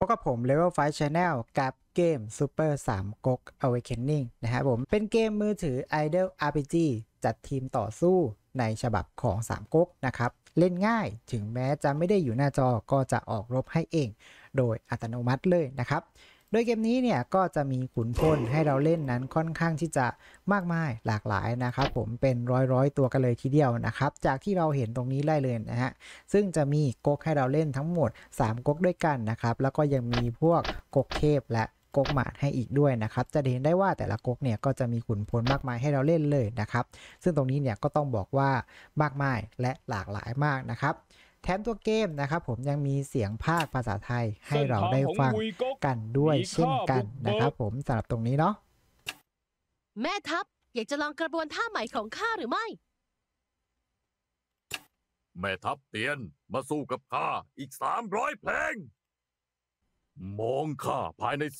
พบกับผม Level 5 Channel กับเกม Super 3ก๊ก Awakening นะครับผม เป็นเกมมือถือ Idle RPG จัดทีมต่อสู้ในฉบับของ3ก๊กนะครับ เล่นง่ายถึงแม้จะไม่ได้อยู่หน้าจอก็จะออกรบให้เองโดยอัตโนมัติเลยนะครับโดยเกมนี้เนี่ยก็จะมีขุนพลให้เราเล่นนั้นค่อนข้างที่จะมากมายหลากหลายนะครับ ผมเป็นร้อยร้อยตัวกันเลยทีเดียวนะครับ จากที่เราเห็นตรงนี้ไล่เลยนะฮะซึ่งจะมีก๊กให้เราเล่นทั้งหมด 3ก๊กด้วยกันนะครับแล้วก็ยังมีพวกก๊กเทพและก๊กหมาดให้อีกด้วยนะครับ จะเห็นได้ว่าแต่ละก๊กเนี่ยก็จะมีขุนพลมากมายให้เราเล่นเลยนะครับ ซึ่งตรงนี้เนี่ยก็ต้องบอกว่ามากมายและหลากหลายมากนะครับแถมตัวเกมนะครับผมยังมีเสียงภาคภาษาไทยให้เราได้ฟังกันด้วยเช่นกันนะครับผมสำหรับตรงนี้เนาะแม่ทัพอยากจะลองกระบวนท่าใหม่ของข้าหรือไม่ แม่ทัพเตียนมาสู้กับข้าอีกสามร้อยเพลงมองข้าภายใน 19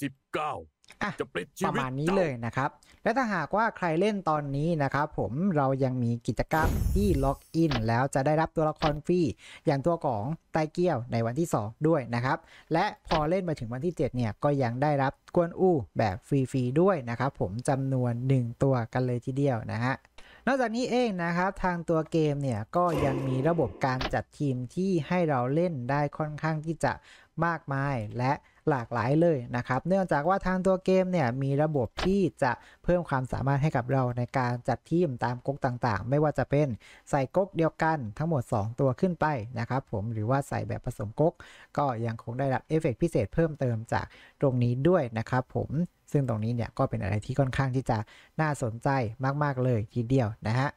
จะปลิดชีวิตประมาณนี้เลยนะครับและถ้าหากว่าใครเล่นตอนนี้นะครับผมเรายังมีกิจกรรมที่ล็อกอินแล้วจะได้รับตัวละครฟรี อย่างตัวของไตเกี้ยวในวันที่ 2 ด้วยนะครับและพอเล่นมาถึงวันที่7เนี่ยก็ยังได้รับกวนอู้แบบฟรีๆ ด้วยนะครับผมจำนวน 1 ตัวกันเลยทีเดียวนะฮะนอกจากนี้เองนะครับทางตัวเกมเนี่ยก็ยังมีระบบการจัดทีมที่ให้เราเล่นได้ค่อนข้างที่จะมากมายและหลากหลายเลยนะครับ เนื่องจากว่าทางตัวเกมเนี่ยมีระบบที่จะเพิ่มความสามารถให้กับเราในการจัดทีมตามก๊กต่างๆ ไม่ว่าจะเป็นใส่ก๊กเดียวกันทั้งหมด 2 ตัวขึ้นไปนะครับผม หรือว่าใส่แบบผสมก๊กก็ยังคงได้รับเอฟเฟกพิเศษเพิ่มเติมจากตรงนี้ด้วยนะครับผม ซึ่งตรงนี้เนี่ยก็เป็นอะไรที่ค่อนข้างที่จะน่าสนใจมากๆเลยทีเดียวนะฮะ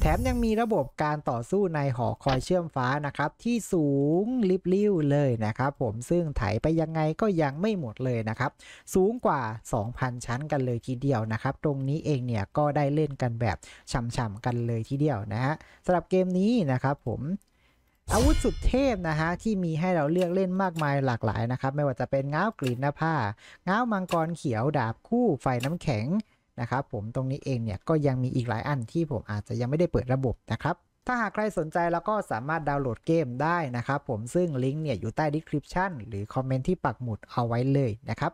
แถมยังมีระบบการต่อสู้ในหอคอย เชื่อมฟ้านะครับที่สูงลิบลิ่วเลยนะครับผมซึ่งไถไปยังไงก็ยังไม่หมดเลยนะครับสูงกว่า 2,000 ชั้นกันเลยทีเดียวนะครับตรงนี้เองเนี่ยก็ได้เล่นกันแบบ ช่ำๆกันเลยทีเดียวนะฮะสำหรับเกมนี้นะครับผมอาวุธสุดเทพนะฮะที่มีให้เราเลือกเล่นมากมายหลากหลายนะครับไม่ว่าจะเป็นง้าวกรีนหน้าผ้าง้าวมังกรเขียวดาบคู่ไฟน้ำแข็งนะครับผมตรงนี้เองเนี่ยก็ยังมีอีกหลายอันที่ผมอาจจะยังไม่ได้เปิดระบบนะครับ ถ้าหากใครสนใจแล้วก็สามารถดาวน์โหลดเกมได้นะครับ ผมซึ่งลิงก์เนี่ยอยู่ใต้ดีคริปชันหรือคอมเมนต์ที่ปักหมุดเอาไว้เลยนะครับ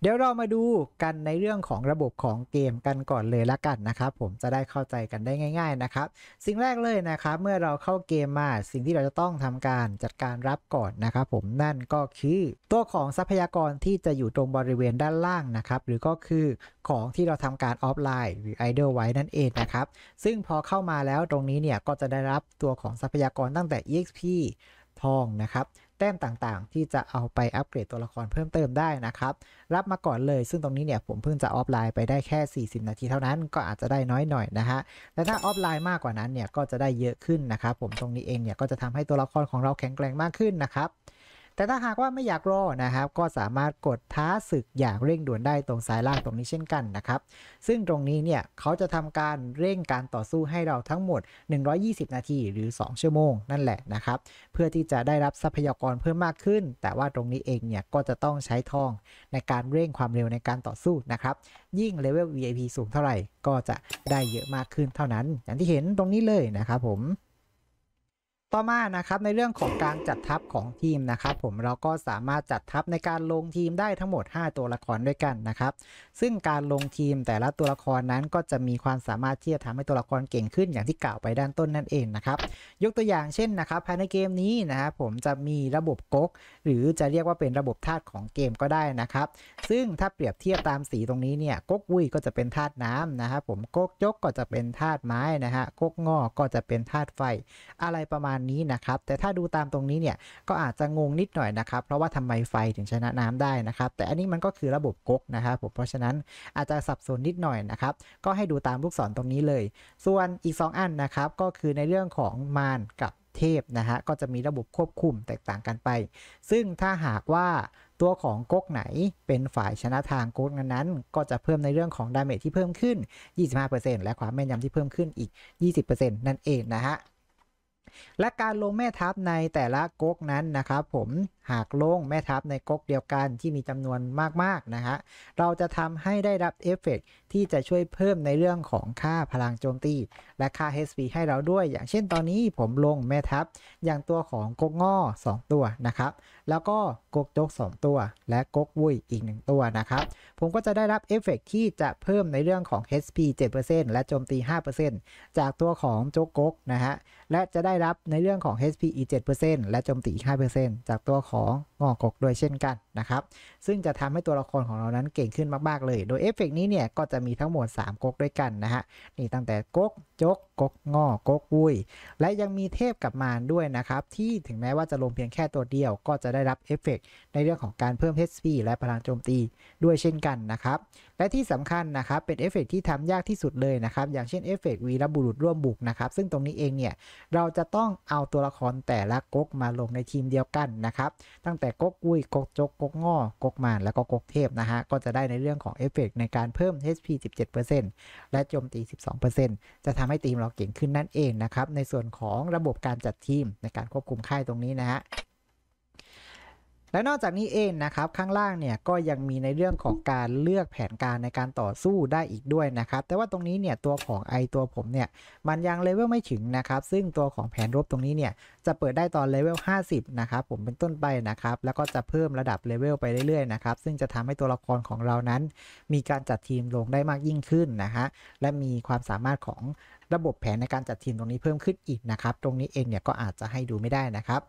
เดี๋ยวเรามาดูกันในเรื่องของระบบของเกมกันก่อนเลยละกันนะครับ ผมจะได้เข้าใจกันได้ง่าย ๆนะครับ สิ่งแรกเลยนะครับเมื่อเราเข้าเกมมาสิ่งที่เราจะต้องทำการจัดการรับก่อนนะครับ ผมนั่นก็คือตัวของทรัพยากรที่จะอยู่ตรงบริเวณด้านล่างนะครับ หรือก็คือของที่เราทำการออฟไลน์ หรือดอร์ไว้นั่นเองนะครับซึ่งพอเข้ามาแล้วตรงนี้เนี่ยก็จะได้รับตัวของทรัพยากรตั้งแต่ exp ทองนะครับแต้มต่างๆ ที่จะเอาไปอัปเกรดตัวละครเพิ่มเติมได้นะครับรับมาก่อนเลยซึ่งตรงนี้เนี่ยผมเพิ่งจะออฟไลน์ไปได้แค่40นาทีเท่านั้นก็อาจจะได้น้อยหน่อยนะฮะแต่ถ้าออฟไลน์มากกว่านั้นเนี่ยก็จะได้เยอะขึ้นนะครับผมตรงนี้เองเนี่ยก็จะทำให้ตัวละครของเราแข็งแกร่งมากขึ้นนะครับแต่ถ้าหากว่าไม่อยากรอนะครับ ก็สามารถกดท้าศึกอย่างเร่งด่วนได้ตรงสายล่างตรงนี้เช่นกันนะครับซึ่งตรงนี้เนี่ยเขาจะทำการเร่งการต่อสู้ให้เราทั้งหมด 120 นาทีหรือ 2 ชั่วโมงนั่นแหละนะครับเพื่อที่จะได้รับทรัพยากรเพิ่มมากขึ้น แต่ว่าตรงนี้เองเนี่ยก็จะต้องใช้ทองในการเร่งความเร็วในการต่อสู้นะครับยิ่งเลเวล VIP สูงเท่าไหร่ก็จะได้เยอะมากขึ้นเท่านั้น อย่างที่เห็นตรงนี้เลยนะครับผมต่อมานะครับในเรื่องของการจัดทัพของทีมนะครับผมเราก็สามารถจัดทัพในการลงทีมได้ทั้งหมด 5 ตัวละครด้วยกันนะครับซึ่งการลงทีมแต่ละตัวละครนั้นก็จะมีความสามารถที่จะทำให้ตัวละครเก่งขึ้นอย่างที่กล่าวไปด้านต้นนั่นเองนะครับยกตัวอย่างเช่นนะครับภายในเกมนี้นะครับผมจะมีระบบก๊กหรือจะเรียกว่าเป็นระบบธาตุของเกมก็ได้นะครับซึ่งถ้าเปรียบเทียบตามสีตรงนี้เนี่ยก๊กวุ้ยก็จะเป็นธาตุน้ำนะครับผมก๊กยกก็จะเป็นธาตุไม้นะฮะก๊กงอก็จะเป็นธาตุไฟ อะไรประมาณนี้นะครับแต่ถ้าดูตามตรงนี้เนี่ยก็อาจจะงงนิดหน่อยนะครับ เพราะว่าทำไมไฟถึงชนะน้ำได้นะครับ แต่อันนี้มันก็คือระบบก๊กนะครับผมเพราะฉะนั้นอาจจะสับสนนิดหน่อยนะครับก็ให้ดูตามลูกศรตรงนี้เลย ส่วนอีก 2 อันนะครับก็คือในเรื่องของมารกับเทพนะฮะก็จะมีระบบควบคุมแตกต่างกันไป ซึ่งถ้าหากว่าตัวของก๊กไหนเป็นฝ่ายชนะทางก๊กนั้นก็จะเพิ่มในเรื่องของดาเมจที่เพิ่มขึ้น 25%และความแม่นยำที่เพิ่มขึ้นอีก 20%นั่นเองนะฮะและการลงแม่ทัพในแต่ละก๊กนั้นนะครับผม หากลงแม่ทัพในก๊กเดียวกันที่มีจำนวนมากๆนะฮะเราจะทำให้ได้รับเอฟเฟกที่จะช่วยเพิ่มในเรื่องของค่าพลังโจมตีและค่า HP ให้เราด้วย อย่างเช่นตอนนี้ผมลงแม่ทัพอย่างตัวของก๊กง่อ2 ตัวนะครับ แล้วก็ก๊กโจก2 ตัวและก๊กวุ้ยอีก 1 ตัวนะครับ ผมก็จะได้รับเอฟเฟกที่จะเพิ่มในเรื่องของ HP 7%และโจมตี5%จากตัวของโจกก๊กนะฮะและจะได้รับในเรื่องของ HPE 7%และโจมตีอีก 5%จากตัวของงอกกด้วยเช่นกันนะครับ ซึ่งจะทำให้ตัวละครของเรานั้นเก่งขึ้นมากๆเลย โดยเอฟเฟกนี้เนี่ย ก็จะมีทั้งหมด3ก๊กด้วยกันนะฮะนี่ตั้งแต่ก๊กจกก๊กงอกก๊กวุ้ยและยังมีเทพกับมารด้วยนะครับที่ถึงแม้ว่าจะลงเพียงแค่ตัวเดียว ก็จะได้รับเอฟเฟกในเรื่องของการเพิ่มเสปีและพลังโจมตีด้วยเช่นกันนะครับ และที่สำคัญนะครับเป็นเอฟเฟกที่ทำยากที่สุดเลยนะครับอย่างเช่นเอฟเฟกวีรบุรุษร่วมบุกนะครับซึ่งตรงนี้เองเนี่ยเราจะต้องเอาตัวละครแต่ละก๊กมาลงในทีมเดียวกันนะครับตั้งแต่แต่กกุ้ยกกจกกกงอกกมาน แล้วก็กกเทพนะฮะ ก็จะได้ในเรื่องของเอฟเฟกในการเพิ่ม HP 17%และโจมตี 12%จะทำให้ทีมเราเก่งขึ้นนั่นเองนะครับ ในส่วนของระบบการจัดทีม ในการควบคุมค่ายตรงนี้นะฮะและนอกจากนี้เองนะครับข้างล่างเนี่ยก็ยังมีในเรื่องของการเลือกแผนการในการต่อสู้ได้อีกด้วยนะครับ แต่ว่าตรงนี้เนี่ยตัวของไอตัวผมเนี่ยมันยังเลเวลไม่ถึงนะครับซึ่งตัวของแผนรบตรงนี้เนี่ยจะเปิดได้ตอนเลเวล 50 นะครับผมเป็นต้นไปนะครับแล้วก็จะเพิ่มระดับเลเวลไปเรื่อยๆนะครับซึ่งจะทำให้ตัวละครของเรานั้นมีการจัดทีมลงได้มากยิ่งขึ้นนะฮะและมีความสามารถของระบบแผนในการจัดทีมตรงนี้เพิ่มขึ้นอีกนะครับ ตรงนี้เองเนี่ยก็อาจจะให้ดูไม่ได้นะครับ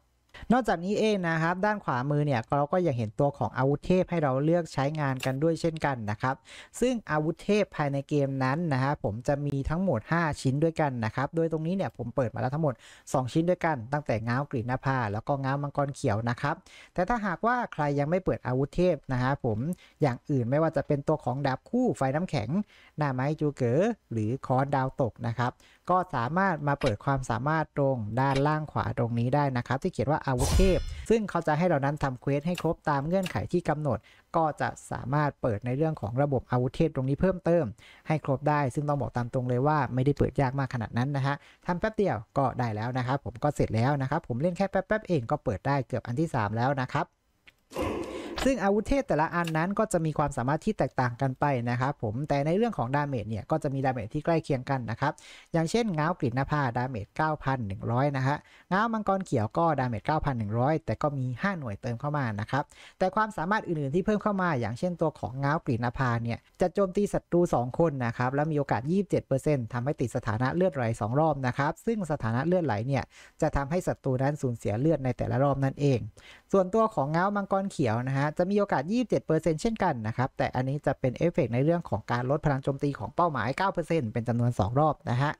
นอกจากนี้เองนะครับด้านขวามือเนี่ยเราก็ยังเห็นตัวของอาวุธเทพให้เราเลือกใช้งานกันด้วยเช่นกันนะครับ ซึ่งอาวุธเทพภายในเกมนั้นนะฮะผมจะมีทั้งหมด 5 ชิ้นด้วยกันนะครับ โดยตรงนี้เนี่ยผมเปิดมาแล้วทั้งหมด 2 ชิ้นด้วยกันตั้งแต่ง้าวกรีน้าแล้วก็ง้าวมังกรเขียวนะครับ แต่ถ้าหากว่าใครยังไม่เปิดอาวุธเทพนะฮะผมอย่างอื่นไม่ว่าจะเป็นตัวของดาบคู่ไฟน้ำแข็ง หน้าไม้จูเกอหรือคอนดาวตกนะครับก็สามารถมาเปิดความสามารถตรงด้านล่างขวาตรงนี้ได้นะครับที่เขียนว่าอาวุธเทพซึ่งเขาจะให้เรานั้นทำเควสให้ครบตามเงื่อนไขที่กำหนด ก็จะสามารถเปิดในเรื่องของระบบอาวุธเทพตรงนี้เพิ่มเติม ให้ครบได้ ซึ่งต้องบอกตามตรงเลยว่า ไม่ได้เปิดยากมากขนาดนั้นนะฮะทำแป๊บเดียวก็ได้แล้วนะครับ ผมก็เสร็จแล้วนะครับผมเล่นแค่แป๊บๆเองก็เปิดได้เกือบอันที่3แล้วนะครับซึ่งอาวุธเทพแต่ละอันนั้นก็จะมีความสามารถที่แตกต่างกันไปนะครับผมแต่ในเรื่องของดาเมจเนี่ยก็จะมีดาเมจที่ใกล้เคียงกันนะครับอย่างเช่นเงากริดหน้าผ้าดาเมจ 9,100 นะฮะเงามังกรเขียวก็ดาเมจ 9,100 แต่ก็มี 5 หน่วยเติมเข้ามานะครับแต่ความสามารถอื่นๆที่เพิ่มเข้ามา อย่างเช่นตัวของเงากริดหน้าผ้าเนี่ยจะโจมตีศัตรู 2 คนนะครับและมีโอกาส 27%ทำให้ติดสถานะเลือดไหล2รอบนะครับซึ่งสถานะเลือดไหลเนี่ยจะทำให้ศัตรูนั้นสูญเสียเลือดในแต่ละรอบนั่นเอง ส่วนตัวของเงามังกรเขียวนะฮะจะมีโอกาส 27%เช่นกันนะครับ แต่อันนี้จะเป็นเอฟเฟกในเรื่องของการลดพลังโจมตีของเป้าหมาย 9%เป็นจำนวน 2 รอบนะฮะ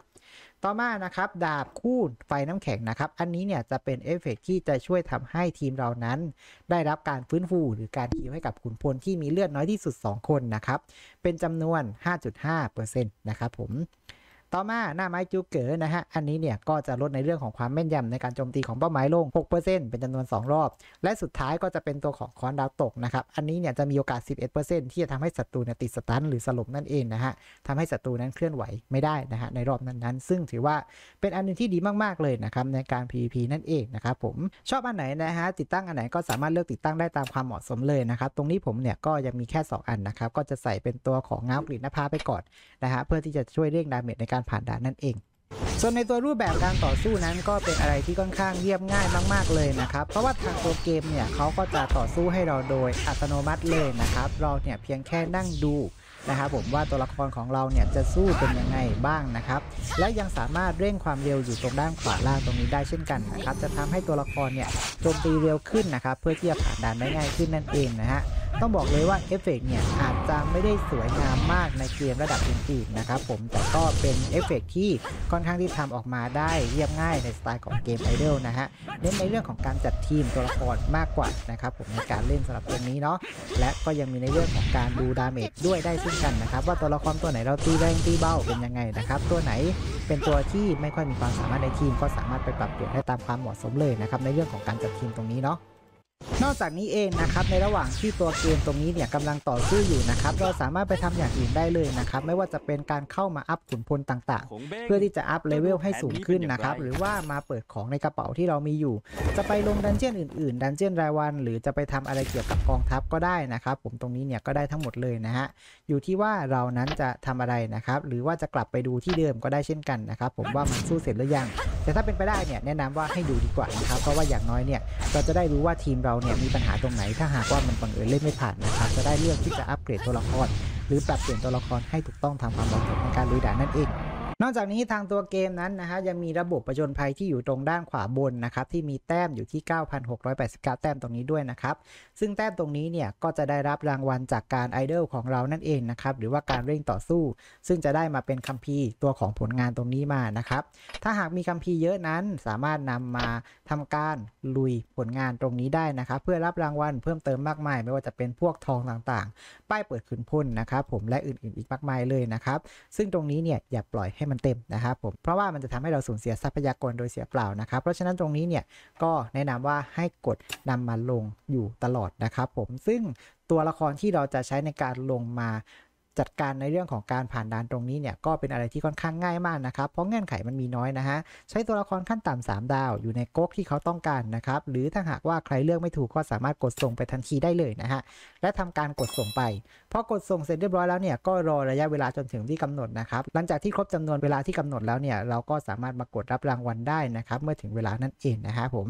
ต่อมานะครับ ดาบคู่ไฟน้ำแข็งนะครับ อันนี้เนี่ยจะเป็นเอฟเฟกที่จะช่วยทำให้ทีมเรานั้น ได้รับการฟื้นฟูหรือการคีวให้กับขุนพลที่มีเลือดน้อยที่สุด 2 คนนะครับ เป็นจำนวน 5.5%นะครับผมต่อมาหน้าไม้จูเก๋นะฮะอันนี้เนี่ยก็จะลดในเรื่องของความแม่นยำในการโจมตีของเป้าหมายลง 6%เป็นจำนวน 2 รอบ และสุดท้ายก็จะเป็นตัวของคอนดาวตกนะครับอันนี้เนี่ยจะมีโอกาส 11%ที่จะทำให้ศัตรูเนี่ยติดสตันหรือสลบนั่นเองนะฮะทำให้ศัตรูนั้นเคลื่อนไหวไม่ได้นะฮะในรอบนั้นนั้นซึ่งถือว่าเป็นอันนึงที่ดีมากๆเลยนะครับในการ PVP นั่นเองนะครับผมชอบอันไหนนะฮะติดตั้งอันไหนก็สามารถเลือกติดตั้งได้ตามความเหมาะสมเลยนะครับตรงนี้ผมเนี่ยก็ยังมีแค่ 2 อันนะครับก็จะใส่เป็นตัวของง้าวกลิ่นนภาไปก่อนนะฮะเพื่อที่จะช่วยเร่งดาเมจในการการผ่านด่านนั่นเอง ส่วนในตัวรูปแบบการต่อสู้นั้นก็เป็นอะไรที่ค่อนข้างเรียบง่ายมาก ๆเลยนะครับเพราะว่าทางตัวเกมเนี่ยเขาก็จะต่อสู้ให้เราโดยอัตโนมัติเลยนะครับ เราเนี่ยเพียงแค่นั่งดูนะครับ ผมว่าตัวละครของเราเนี่ยจะสู้เป็นยังไงบ้างนะครับ และยังสามารถเร่งความเร็วอยู่ตรงด้านขวาล่างตรงนี้ได้เช่นกันนะครับ จะทำให้ตัวละครเนี่ยโจมตีเร็วขึ้นนะครับ เพื่อที่จะผ่านด่านได้ง่ายขึ้นนั่นเองนะฮะต้องบอกเลยว่าเอฟเฟกเนี่ยอาจจะไม่ได้สวยงามมากในเกมระดับอื่นๆนะครับผมแต่ก็เป็นเอฟเฟกที่ค่อนข้างที่ทำออกมาได้เรียบง่ายในสไตล์ของเกมไอดอลนะฮะเน้นในเรื่องของการจัดทีมตัวละครมากกว่านะครับผมในการเล่นสำหรับตรงนี้เนาะและก็ยังมีในเรื่องของการดูดาเมจด้วยได้เช่นกันนะครับว่าตัวละครตัวไหนเราตีแรงตีเบาเป็นยังไงนะครับตัวไหนเป็นตัวที่ไม่ค่อยมีความสามารถในทีม ก็สามารถไปปรับเปลี่ยนได้ตามความเหมาะสมเลยนะครับในเรื่องของการจัดทีมตรงนี้เนาะนอกจากนี้เองนะครับในระหว่างที่ตัวเกมตรงนี้เนี่ยกำลังต่อสู้อยู่นะครับเราสามารถไปทำอย่างอื่นได้เลยนะครับไม่ว่าจะเป็นการเข้ามาอัพขุนพลต่างๆ เพื่อที่จะอัพเลเวลให้สูงขึ้นนะครับหรือว่ามาเปิดของในกระเป๋าที่เรา มีอยู่ จะไปลงดันเจี้ยนอื่นๆ ดันเจี้ยนรายวัน หรือจะไปทำอะไรเกี่ยวกับกองทัพก็ได้นะครับผมตรงนี้เนี่ยก็ได้ทั้งหมดเลยนะฮะอยู่ที่ว่าเรานั้นจะทำอะไรนะครับหรือว่าจะกลับไปดูที่เดิมก็ได้เช่นกันนะครับผมว่ามันสู้เสร็จหรือยัง แต่ถ้าเป็นไปได้เนี่ยแนะนำว่าให้ดูดีกว่านะครับ เพราะว่าอย่างน้อยเนี่ยเราจะได้รู้ว่าทีมเราเนี่ยมีปัญหาตรงไหนถ้าหากว่ามันบังเอิญเล่นไม่ผ่านนะครับจะได้เลือกที่จะอัปเกรดตัวละครหรือปรับเปลี่ยนตัวละครให้ถูกต้องทำความเหมาะสมในการลุยด่านนั่นเองนอกจากนี้ทางตัวเกมนั้นนะฮะยังมีระบบประจนภัยที่อยู่ตรงด้านขวาบนนะครับที่มีแต้มอยู่ที่ 9,689 แต้มตรงนี้ด้วยนะครับซึ่งแต้มตรงนี้เนี่ยก็จะได้รับรางวัลจากการไอดอลของเรานั่นเองนะครับหรือว่าการเร่งต่อสู้ ซึ่งจะได้มาเป็นคัมภีร์ตัวของผลงานตรงนี้มานะครับถ้าหากมีคัมภีร์เยอะนั้นสามารถนำมาทำการลุยผลงานตรงนี้ได้นะครับเพื่อรับรางวัลเพิ่มเติมมากมาย ไม่ว่าจะเป็นพวกทองต่างๆ ป้ายเปิดขึ้นพ่นนะครับผมและอื่นๆอีกมากมายเลยนะครับซึ่งตรงนี้เนี่ยอย่าปล่อยให้ให้มันเต็มนะครับผม เพราะว่ามันจะทำให้เราสูญเสียทรัพยากรโดยเสียเปล่านะครับ เพราะฉะนั้นตรงนี้เนี่ยก็แนะนำว่าให้กดนำมาลงอยู่ตลอดนะครับผม ซึ่งตัวละครที่เราจะใช้ในการลงมาจัดการในเรื่องของการผ่านด่านตรงนี้เนี่ยก็เป็นอะไรที่ค่อนข้างง่ายมากนะครับเพราะเงื่อนไขมันมีน้อยนะฮะใช้ตัวละครขั้นต่ำ3ดาว อยู่ในก๊กที่เขาต้องการนะครับหรือถ้าหากว่าใครเลือกไม่ถูกก็สามารถกดส่งไปทันทีได้เลยนะฮะและทำการกดส่งไป พอกดส่งเสร็จเรียบร้อยแล้วเนี่ยก็รอระยะเวลาจนถึงที่กำหนดนะครับหลังจากที่ครบจำนวนเวลาที่กำหนดแล้วเนี่ยเราก็สามารถมากดรับรางวัลได้นะครับเมื่อถึงเวลานั่นเองนะฮะผม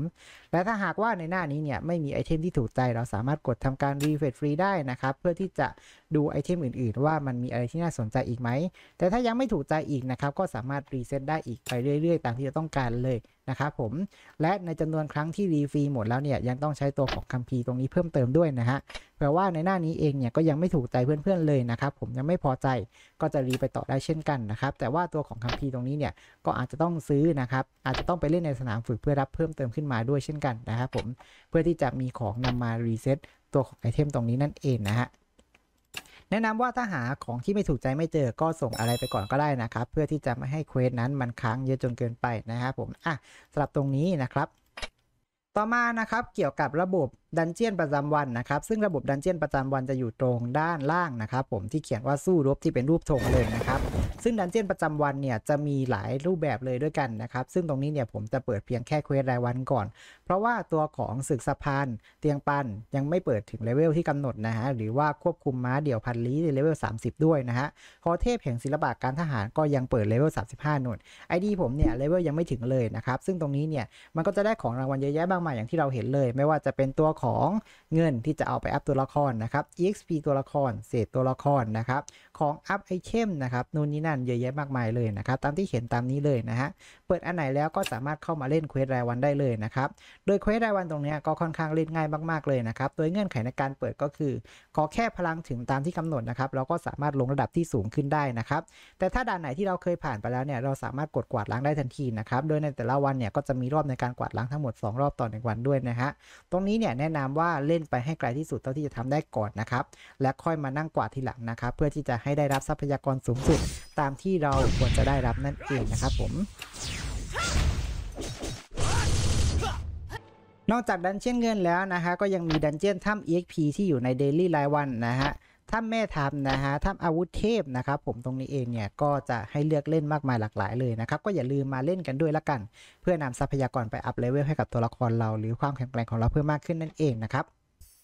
และถ้าหากว่าในหน้านี้เนี่ยไม่มีไอเทมที่ถูกใจเราสามารถกดทำการรีเฟรชฟรีได้นะครับเพื่อที่จะดูไอเทมอื่น ๆว่ามันมีอะไรที่น่าสนใจอีกไหม แต่ถ้ายังไม่ถูกใจอีกนะครับ ก็สามารถรีเซ็ตได้อีก ไปเรื่อย ๆ ตามที่เราต้องการเลยนะครับผม และในจำนวนครั้งที่รีฟรีหมดแล้วเนี่ย ยังต้องใช้ตัวของคัมภีร์ตรงนี้เพิ่มเติมด้วยนะฮะแปลว่าในหน้านี้เองเนี่ยก็ยังไม่ถูกใจเพื่อนๆเลยนะครับผม ยังไม่พอใจ ก็จะรีไปต่อได้เช่นกันนะครับ แต่ว่าตัวของคัมภีร์ตรงนี้เนี่ย ก็อาจจะต้องซื้อนะครับ อาจจะต้องไปเล่นในสนามฝึกเพื่อรับเพิ่มเติมขึ้นมาด้วยเช่นกันนะครับผม เพื่อที่จะมีของนำมารีเซ็ตตัวของไอเทมตรงนี้นั่นเองนะฮะแนะนำว่าถ้าหาของที่ไม่ถูกใจไม่เจอก็ส่งอะไรไปก่อนก็ได้นะครับ เพื่อที่จะไม่ให้เควสนั้นมันค้างเยอะจนเกินไปนะครับผมอ่ะสำหรับตรงนี้นะครับต่อมานะครับเกี่ยวกับระบบดันเจียนประจำวันนะครับซึ่งระบบดันเจียนประจำวันจะอยู่ตรงด้านล่างนะครับผมที่เขียนว่าสู้รบที่เป็นรูปธงเลยนะครับซึ่งดันเจียนประจำวันเนี่ยจะมีหลายรูปแบบเลยด้วยกันนะครับซึ่งตรงนี้เนี่ยผมจะเปิดเพียงแค่เควสรายวันก่อน เพราะว่าตัวของศึกสะพานเตียงปันยังไม่เปิดถึงเลเวลที่กำหนดนะฮะหรือว่าควบคุมม้าเดี่ยวพันลี้ในเลเวล30 ด้วยนะฮะคอเทพแห่งศิลปะการทหารก็ยังเปิดเลเวล35หน่วยไอดีผมเนี่ยเลเวลยังไม่ถึงเลยนะครับซึ่งตรงนี้เนี่ยมันก็จะได้ของรางวัลเยอะแยะมากมาอย่างที่เราเห็นเลย ไม่ว่าจะเป็นตัวของเงินที่จะเอาไปอัพตัวละครนะครับ exp ตัวละคร เศษตัวละครนะครับของอัพไอเทมนะครับนู่นนี่นั่นเยอะแยะมากมายเลยนะครับตามที่เห็นตามนี้เลยนะฮะเปิดอันไหนแล้วก็สามารถเข้ามาเล่นเควสรายวันได้เลยนะครับโดยเควสรายวันตรงนี้ก็ค่อนข้างเล่นง่ายมากๆเลยนะครับโดยเงื่อนไขในการเปิดก็คือ ขอแค่พลังถึงตามที่กำหนดนะครับเราก็สามารถลงระดับที่สูงขึ้นได้นะครับแต่ถ้าด่านไหนที่เราเคยผ่านไปแล้วเนี่ยเราสามารถกดกวาดล้างได้ทันทีนะครับโดยในแต่ละวันเนี่ยก็จะมีรอบในการกวาดล้างทั้งหมด2รอบต่องวันด้วยนะฮะ ตรงนี้เนี่ยแนะนำว่าเล่นไปให้ไกลที่สุดเท่าที่จะทำได้ก่อนนะครับ และค่อยมานั่งกวาดทีหลังนะครับ เพื่อที่จะให้ได้รับทรัพยากรสูงสุดตามที่เราควรจะได้รับนั่นเองนะครับผม นอกจากดันเจี้ยนเงินแล้วนะฮะก็ยังมีดันเจี้ยนถ้ำ EXP ที่อยู่ในเดลี่รายวันนะฮะถ้าแม่ทัพนะฮะถ้าอาวุธเทพนะครับผมตรงนี้เองเนี่ยก็จะให้เลือกเล่นมากมายหลากหลายเลยนะครับก็อย่าลืมมาเล่นกันด้วยละกัน เพื่อนำทรัพยากรไปอัพเลเวลให้กับตัวละครเรา หรือความแข็งแกร่งของเราเพิ่มมากขึ้นนั่นเองนะครับ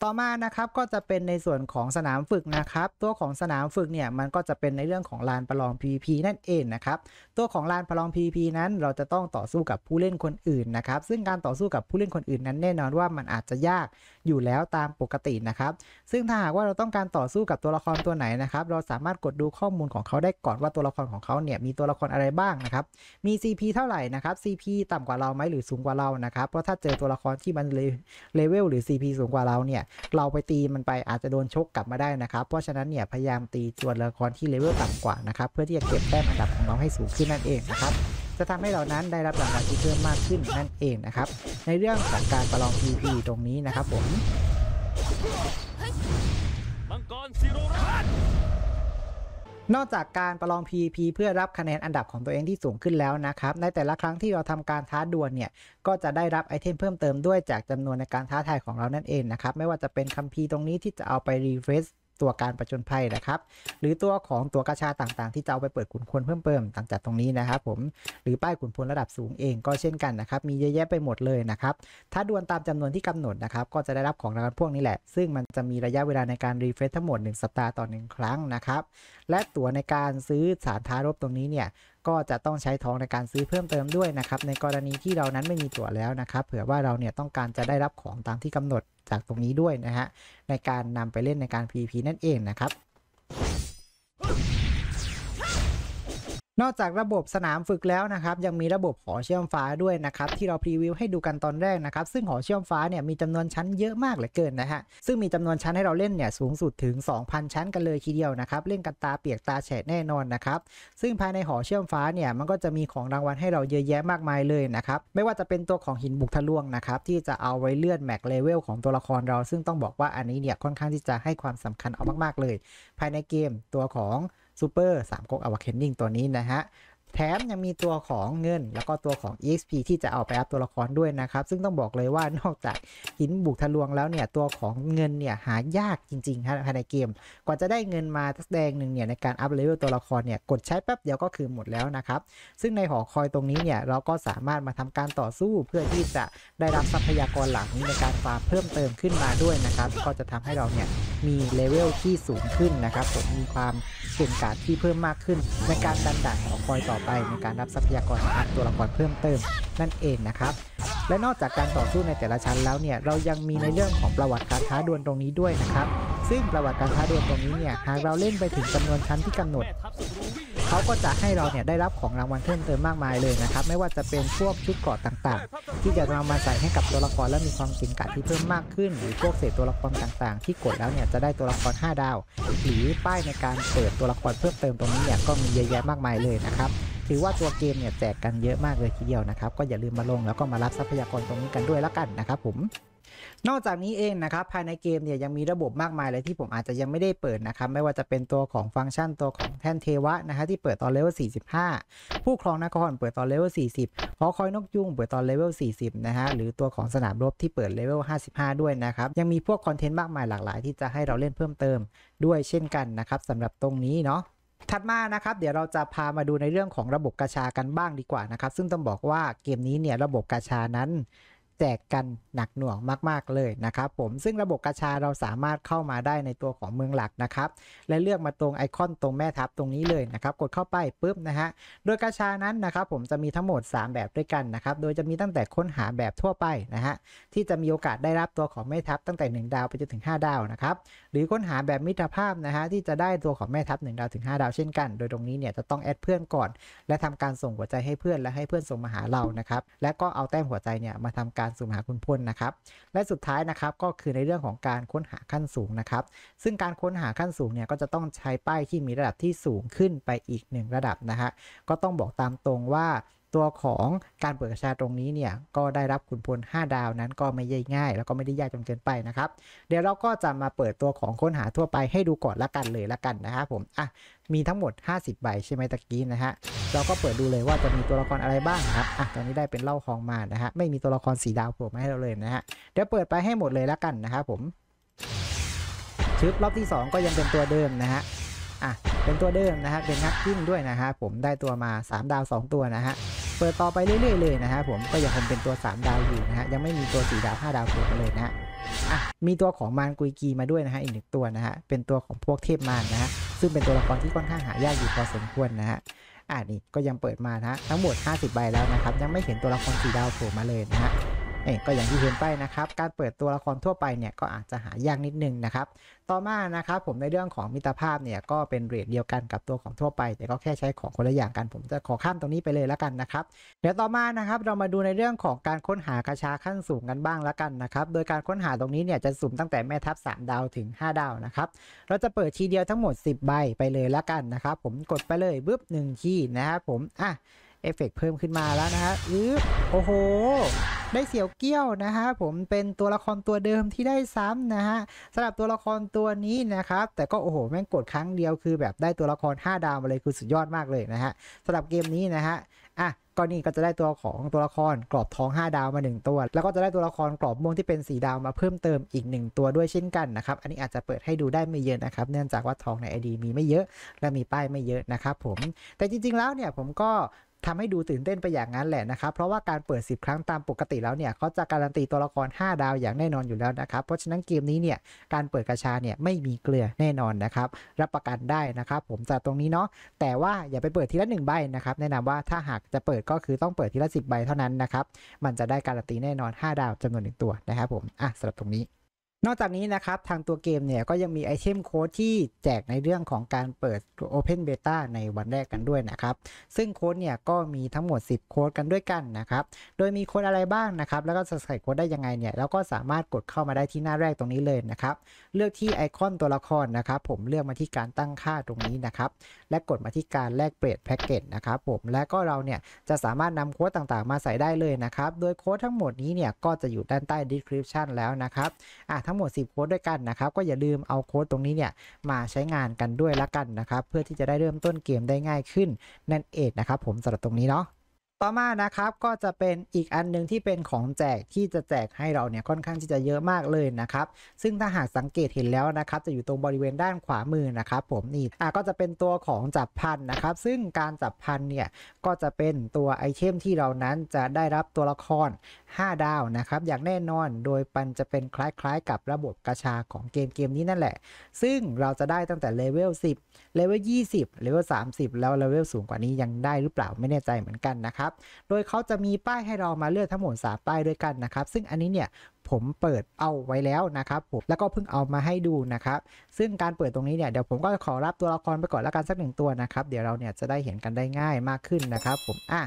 ต่อมานะครับก็จะเป็นในส่วนของสนามฝึกนะครับตัวของสนามฝึกเนี่ยมันก็จะเป็นในเรื่องของลานประลอง PVP นั่นเองนะครับตัวของลานประลอง PVP นั้น เราจะต้องต่อสู้กับผู้เล่นคนอื่นนะครับซึ่งการต่อสู้กับผู้เล่นคนอื่นนั้น แน่นอนว่ามันอาจจะยากอยู่แล้วตามปกตินะครับ ซึ่งถ้าหากว่าเราต้องการต่อสู้กับตัวละครตัวไหนนะครับเราสามารถกดดูข้อมูลของเขาได้ก่อนว่าตัวละครของเขาเนี่ยมีตัวละครอะไรบ้างนะครับมี CP เท่าไหร่นะครับ CP ต่ำกว่าเราไหมหรือสูงกว่าเรานะครับเพราะถ้าเจอตัวละครที่มันเลเวลหรือ CP สูงกว่าเราเนี่ยเราไปตีมันไปอาจจะโดนชกกลับมาได้นะครับเพราะฉะนั้นเนี่ยพยายามตีตัวละครที่เลเวลต่ำกว่านะครับเพื่อที่จะเก็บแต้มอันดับของเราให้สูงขึ้นนั่นเองนะครับจะทำให้เรานั้นได้รับรางวัลที่เพิ่มมากขึ้นนั่นเองนะครับ ในเรื่องของการประลอง PVP ตรงนี้นะครับผมมังกรซิโรรนอกจากการประลอง PVP เพื่อรับคะแนนอันดับของตัวเองที่สูงขึ้นแล้วนะครับ ในแต่ละครั้งที่เราทำการท้าดวลเนี่ย ก็จะได้รับไอเทมเพิ่มเติมด้วยจากจำนวนในการท้าทายของเรานั่นเองนะครับ ไม่ว่าจะเป็นคัมภีร์ตรงนี้ที่จะเอาไปรีเฟรชตัวการประจนภัยนะครับ หรือตัวของตัวกระชาต่างๆที่จะเอาไปเปิดขุนพลเพิ่มเติมต่างจากตรงนี้นะครับผม หรือป้ายขุนพลระดับสูงเอง ก็เช่นกันนะครับ มีเยอะแยะไปหมดเลยนะครับ ถ้าดวนตามจำนวนที่กำหนดนะครับ ก็จะได้รับของรางวัลพวกนี้แหละ ซึ่งมันจะมีระยะเวลาในการรีเฟรชทั้งหมด1สัปดาห์ต่อ 1 ครั้งนะครับ และตัวในการซื้อสารทารบตรงนี้เนี่ย ก็จะต้องใช้ทองในการซื้อเพิ่มเติมด้วยนะครับ ในกรณีที่เรานั้นไม่มีตั๋วแล้วนะครับ เผื่อว่าเราเนี่ยต้องการจะได้รับของตามที่กำหนดจากตรงนี้ด้วยนะฮะในการนำไปเล่นในการ PVP นั่นเองนะครับนอกจากระบบสนามฝึกแล้วนะครับ ยังมีระบบหอเชื่อมฟ้าด้วยนะครับ ที่เราพรีวิวให้ดูกันตอนแรกนะครับ ซึ่งหอเชื่อมฟ้าเนี่ยมีจำนวนชั้นเยอะมากเหลือเกินนะฮะซึ่งมีจำนวนชั้นให้เราเล่นเนี่ยสูงสุดถึง 2,000 ชั้นกันเลยทีเดียวนะครับ เล่นกันตาเปียกตาแฉะแน่นอนนะครับ ซึ่งภายในหอเชื่อมฟ้าเนี่ยมันก็จะมีของรางวัลให้เราเยอะแยะมากมายเลยนะครับไม่ว่าจะเป็นตัวของหินบุกทะลวงนะครับที่จะเอาไว้เลื่อนแม็กเลเวลของตัวละครเรา ซึ่งต้องบอกว่าอันนี้เนี่ยค่อนข้างที่จะให้ความสำคัญเอามากๆเลย ภายในเกมตัวของซูเปอร์สามก๊กอวาเคนนิ่ง ตัวนี้นะฮะแถมยังมีตัวของเงิน แล้วก็ตัวของ exp ที่จะเอาไปอัพตัวละครด้วยนะครับซึ่งต้องบอกเลยว่านอกจากหินบุกทะลวงแล้วเนี่ยตัวของเงินเนี่ยหายากจริงๆครับภายในเกมกว่าจะได้เงินมาแสดงหนึ่งเนี่ยในการอัพเลเวลตัวละครเนี่ยกดใช้แป๊บเดียวก็คือหมดแล้วนะครับซึ่งในหอคอยตรงนี้เนี่ยเราก็สามารถมาทำการต่อสู้เพื่อที่จะได้รับทรัพยากรหลังนี้ในการฟาร์มเพิ่มเติมขึ้นมาด้วยนะครับก็จะทำให้เราเนี่ยมีเลเวลที่สูงขึ้นนะครับผมมีความเก่งกาจที่เพิ่มมากขึ้นในการดันด่านหอคอยต่อไปในการรับทรัพยากรจากตัวละครเพิ่มเติมนั่นเองนะครับ และนอกจากการต่อสู้ในแต่ละชั้นแล้วเนี่ย เรายังมีในเรื่องของประวัติการท้าดวลตรงนี้ด้วยนะครับ ซึ่งประวัติการท้าดวลตรงนี้เนี่ย หากเราเล่นไปถึงจำนวนชั้นที่กำหนด เขาก็จะให้เราเนี่ยได้รับของรางวัลเพิ่มเติมมากมายเลยนะครับ ไม่ว่าจะเป็นพวกชุดเกราะต่าง ๆ ที่จะนำมาใส่ให้กับตัวละครและมีความสก่นกาดที่เพิ่มมากขึ้น หรือพวกเศษตัวละครต่าง ๆ ที่กดแล้วเนี่ยจะได้ตัวละคร 5 ดาว หรือป้ายในการเปิดตัวละครเพิ่มเติมตรงนี้เนี่ยก็มีเยอะแยะมากมายเลยนะครับถือว่าตัวเกมเนี่ยแจกกันเยอะมากเลยทีเดียวนะครับ ก็อย่าลืมมาลงแล้วก็มารับทรัพยากรตรงนี้กันด้วยแล้วกันนะครับผม นอกจากนี้เองนะครับภายในเกมเนี่ยยังมีระบบมากมายเลยที่ผมอาจจะยังไม่ได้เปิดนะครับไม่ว่าจะเป็นตัวของฟังก์ชันตัวของแท่นเทวะนะฮะที่เปิดตอนเลเวล 45 ผู้ครองนครเปิดตอนเลเวล 40หอคอยนกยุงเปิดตอนเลเวล 40 นะฮะหรือตัวของสนามรบที่เปิดเลเวล 55 ด้วยนะครับยังมีพวกคอนเทนต์มากมายหลากหลายที่จะให้เราเล่นเพิ่มเติมด้วยเช่นกันนะครับสำหรับตรงนี้เนาะถัดมานะครับ เดี๋ยวเราจะพามาดูในเรื่องของระบบกระชากันบ้างดีกว่านะครับ ซึ่งต้องบอกว่าเกมนี้เนี่ย ระบบกระชานั้นแจกกันหนักหน่วงมากๆเลยนะครับผมซึ่งระบบกระชาเราสามารถเข้ามาได้ในตัวของเมืองหลักนะครับและเลือกมาตรงไอคอนตรงแม่ทับตรงนี้เลยนะครับกดเข้าไปปุ๊บนะฮะโดยกระชานั้นนะครับผมจะมีทั้งหมด 3 แบบด้วยกันนะครับโดยจะมีตั้งแต่ค้นหาแบบทั่วไปนะฮะที่จะมีโอกาสได้รับตัวของแม่ทับตั้งแต่ 1 ดาวไปจนถึง 5 ดาวนะครับหรือค้นหาแบบมิตรภาพนะฮะที่จะได้ตัวของแม่ทับ1ดาวถึง5ดาวเช่นกันโดยตรงนี้เนี่ยจะต้องแอดเพื่อนก่อน และทำการส่งหัวใจให้เพื่อนและให้เพื่อนส่งมาหาเรานะครับและก็เอาแต้มหัวใจเนี่ยมาทำกการสุ่หาคุณพลนะครับ และสุดท้ายนะครับ ก็คือในเรื่องของการค้นหาขั้นสูงนะครับ ซึ่งการค้นหาขั้นสูงเนี่ยก็จะต้องใช้ป้ายที่มีระดับที่สูงขึ้นไปอีก 1 ระดับนะฮะก็ต้องบอกตามตรงว่าตัวของการเปิดกระชาตรงนี้เนี่ย ก็ได้รับขุนพล5ดาวนั้นก็ไม่ยง่ายแล้วก็ไม่ได้ยากจนเกินไปนะครับเดี๋ยวเราก็จะมาเปิดตัวของค้นหาทั่วไปให้ดูก่อนละกันเลยละกันนะครับผมอ่ะมีทั้งหมด 50ใบใช่ไหมตะกี้นะฮะเราก็เปิดดูเลยว่าจะมีตัวละครอะไรบ้างครับอ่ะตอนนี้ได้เป็นเล่าทองมานะฮะไม่มีตัวละครสีดาวโผล่มาให้เราเลยนะฮะเดี๋ยวเปิดไปให้หมดเลยละกันนะครับผมชึบรอบที่ 2 ก็ยังเป็นตัวเดิมนะฮะอ่ะเป็นตัวเดิมนะฮะเป็นนักขิ้งด้วยนะฮะผมได้ตัวมา 3 ดาว 2 ตัวนะฮะปิดต่อไปเรื่อย ๆ เลยนะฮะผมก็ยังคงเป็นตัว 3 ดาวอยู่นะฮะ ยังไม่มีตัว 4 ดาว 5 ดาวโผลดมาเลยนะฮะ อ่ะมีตัวของมารกุยกีมาด้วยนะฮะอีกหนึ่งตัวนะฮะ เป็นตัวของพวกเทพมารนะฮะ ซึ่งเป็นตัวละครที่ค่อนข้างหายากอยู่พอสมควรนะฮะ อ่ะนี่ ก็ยังเปิดมานะทั้งหมด 50 ใบแล้วนะครับ ยังไม่เห็นตัวละครสีดาวโผล่มาเลยนะฮะเอ้ก็อย่างที่เห็นไปนะครับ การเปิดตัวละครทั่วไปเนี่ยก็อาจจะหายากนิดนึงนะครับต่อมานะครับผมในเรื่องของมิตรภาพเนี่ยก็เป็นเรทเดียวกันกับตัวของทั่วไป แต่ก็แค่ใช้ของคนละอย่างกัน ผมจะขอข้ามตรงนี้ไปเลยแล้วกันนะครับ เดี๋ยวต่อมานะครับเรามาดูในเรื่องของการค้นหากระชาขั้นสูงกันบ้างแล้วกันนะครับโดยการค้นหาตรงนี้เนี่ยจะสุ่มตั้งแต่แม่ทัพ3ดาวถึง5ดาวนะครับเราจะเปิดทีเดียวทั้งหมด 10 ใบไปเลยแล้วกันนะครับ ผมกดไปเลยบึ๊บ1คีย์นะครับผมอ่ะเอฟเฟกเพิ่มขึ้นมาแล้วนะฮะอือโอ้โห ได้เสี่ยวเกี้ยวนะฮะผมเป็นตัวละครตัวเดิมที่ได้ซ้ำนะฮะสำหรับตัวละครตัวนี้นะครับแต่ก็โอ้โหแม่งกดครั้งเดียวคือ แบบได้ตัวละคร 5 ดาวมาเลยคือสุดยอดมากเลยนะฮะสำหรับเกมนี้นะฮะ อ่ะก็นี่ก็จะได้ตัวของตัวละครกรอบทอง 5 ดาวมา 1 ตัว แล้วก็จะได้ตัวละครกรอบม่วงที่เป็น 4 ดาวมาเพิ่มเติมอีก1ตัวด้วยเช่นกันนะครับ อันนี้อาจจะเปิดให้ดูได้ไม่เยอะนะครับเนื่องจากว่าทองในไอดีมีไม่เยอะและมีป้ายไม่เยอะนะครับผม แต่จริงๆแล้วเนี่ยผมก็ทำให้ดูตื่นเต้นไปอย่างนั้นแหละนะครับ เพราะว่าการเปิด 10 ครั้งตามปกติแล้วเนี่ยเขาจะการันตีตัวละคร5 ดาวอย่างแน่นอนอยู่แล้วนะครับ เพราะฉะนั้นเกมนี้เนี่ยการเปิดกระชาเนี่ยไม่มีเกลือแน่นอนนะครับรับประกันได้นะครับผมจากตรงนี้เนาะแต่ว่าอย่าไปเปิดทีละ 1ใบนะครับแนะนำว่าถ้าหากจะเปิดก็คือต้องเปิดทีละ 10 ใบเท่านั้นนะครับมันจะได้การันตีแน่นอน 5 ดาวจำนวนหนึ่งตัวนะครับผมอ่ะสำหรับตรงนี้นอกจากนี้นะครับทางตัวเกมเนี่ยก็ยังมีไอเทมโค้ดที่แจกในเรื่องของการเปิด Open Beta ในวันแรกกันด้วยนะครับซึ่งโค้ดเนี่ยก็มีทั้งหมด 10 โค้ดกันด้วยกันนะครับโดยมีโค้ดอะไรบ้างนะครับแล้วก็ใส่โค้ดได้ยังไงเนี่ยเราก็สามารถกดเข้ามาได้ที่หน้าแรกตรงนี้เลยนะครับเลือกที่ไอคอนตัวละครนะครับผมเลือกมาที่การตั้งค่าตรงนี้นะครับและกดมาที่การแลกเปลี่ยนแพ็กเกจนะครับผมและก็เราเนี่ยจะสามารถนำโค้ดต่างๆ มาใส่ได้เลยนะครับโดยโค้ดทั้งหมดนี้เนี่ยก็จะอยู่ด้านใต้ description แล้วนะครับอ่ะทั้งหมด 10 โค้ดด้วยกันนะครับ ก็อย่าลืมเอาโค้ดตรงนี้เนี่ยมาใช้งานกันด้วยละกันนะครับ เพื่อที่จะได้เริ่มต้นเกมได้ง่ายขึ้นนั่นเองนะครับผมสำหรับตรงนี้เนาะต่อมานะครับก็จะเป็นอีกอันนึงที่เป็นของแจกที่จะแจกให้เราเนี่ยค่อนข้างที่จะเยอะมากเลยนะครับซึ่งถ้าหากสังเกตเห็นแล้วนะครับ จะอยู่ตรงบริเวณด้านขวามือนะครับ ผมนี่อ่ะก็จะเป็นตัวของจับพันนะครับ ซึ่งการจับพันเนี่ยก็จะเป็นตัวไอเทมที่เรานั้นจะได้รับตัวละคร 5 ดาวนะครับอย่างแน่นอนโดยปันจะเป็นคล้าย ๆ กับระบบกระชาของเกมเกมนี้นั่นแหละ ซึ่งเราจะได้ตั้งแต่เลเวล10เลเวล20เลเวล30 แล้วเลเวลสูงกว่านี้ยังได้หรือเปล่าไม่แน่ใจเหมือนกันนะครับโดยเขาจะมีป้ายให้เรามาเลือกทั้งหมด 3 ป้ายด้วยกันนะครับ ซึ่งอันนี้เนี่ยผมเปิดเอาไว้แล้วนะครับผม แล้วก็เพิ่งเอามาให้ดูนะครับ ซึ่งการเปิดตรงนี้เนี่ยเดี๋ยวผมก็ขอรับตัวละครไปก่อนละกันสักหนึ่งตัวนะครับ เดี๋ยวเราเนี่ยจะได้เห็นกันได้ง่ายมากขึ้นนะครับ ผมอ่ะ